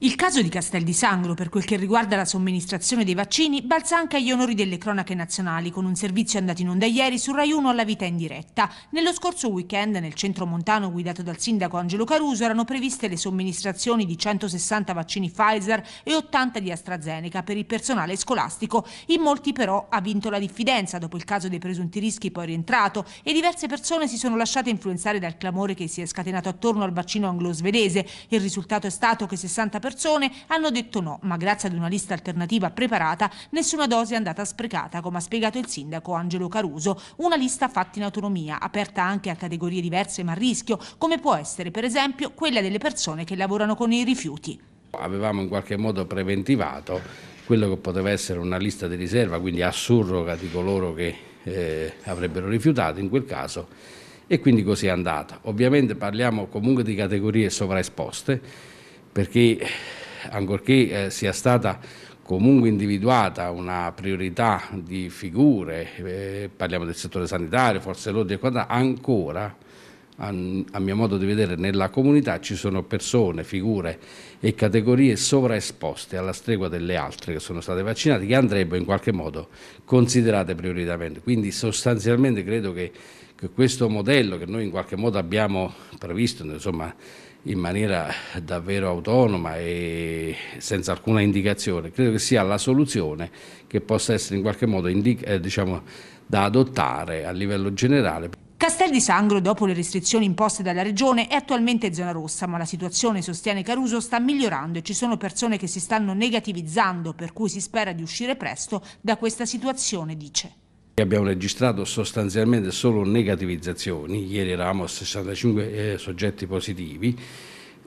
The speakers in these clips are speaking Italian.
Il caso di Castel di Sangro, per quel che riguarda la somministrazione dei vaccini, balza anche agli onori delle cronache nazionali, con un servizio andato in onda ieri su Rai 1 alla vita in diretta. Nello scorso weekend, nel centro montano guidato dal sindaco Angelo Caruso, erano previste le somministrazioni di 160 vaccini Pfizer e 80 di AstraZeneca per il personale scolastico. In molti però ha vinto la diffidenza dopo il caso dei presunti rischi poi rientrato e diverse persone si sono lasciate influenzare dal clamore che si è scatenato attorno al vaccino anglo-svedese. Il risultato è stato che 60 persone persone hanno detto no, ma grazie ad una lista alternativa preparata nessuna dose è andata sprecata, come ha spiegato il sindaco Angelo Caruso. Una lista fatta in autonomia, aperta anche a categorie diverse ma a rischio, come può essere per esempio quella delle persone che lavorano con i rifiuti. Avevamo in qualche modo preventivato quello che poteva essere una lista di riserva, quindi a surroga di coloro che eh, avrebbero rifiutato in quel caso e quindi così è andata. Ovviamente parliamo comunque di categorie sovraesposte perché ancorché eh, sia stata comunque individuata una priorità di figure, eh, parliamo del settore sanitario, forze dell'ordine e quant'altro, ancora a, mio modo di vedere nella comunità ci sono persone, figure e categorie sovraesposte alla stregua delle altre che sono state vaccinate che andrebbero in qualche modo considerate prioritariamente. Quindi sostanzialmente credo che, che questo modello che noi in qualche modo abbiamo previsto insomma, in maniera davvero autonoma e senza alcuna indicazione, credo che sia la soluzione che possa essere in qualche modo eh, diciamo, da adottare a livello generale. Castel di Sangro, dopo le restrizioni imposte dalla regione, è attualmente zona rossa, ma la situazione, sostiene Caruso, sta migliorando e ci sono persone che si stanno negativizzando, per cui si spera di uscire presto da questa situazione, dice. Abbiamo registrato sostanzialmente solo negativizzazioni, ieri eravamo a 65 eh, soggetti positivi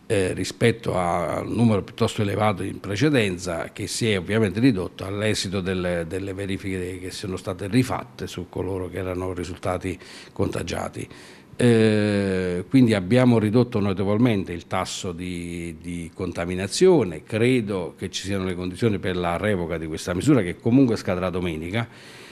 eh, rispetto a, a un numero piuttosto elevato in precedenza che si è ovviamente ridotto all'esito delle, delle, verifiche che sono state rifatte su coloro che erano risultati contagiati. Eh, quindi abbiamo ridotto notevolmente il tasso di, di contaminazione, credo che ci siano le condizioni per la revoca di questa misura che comunque scadrà domenica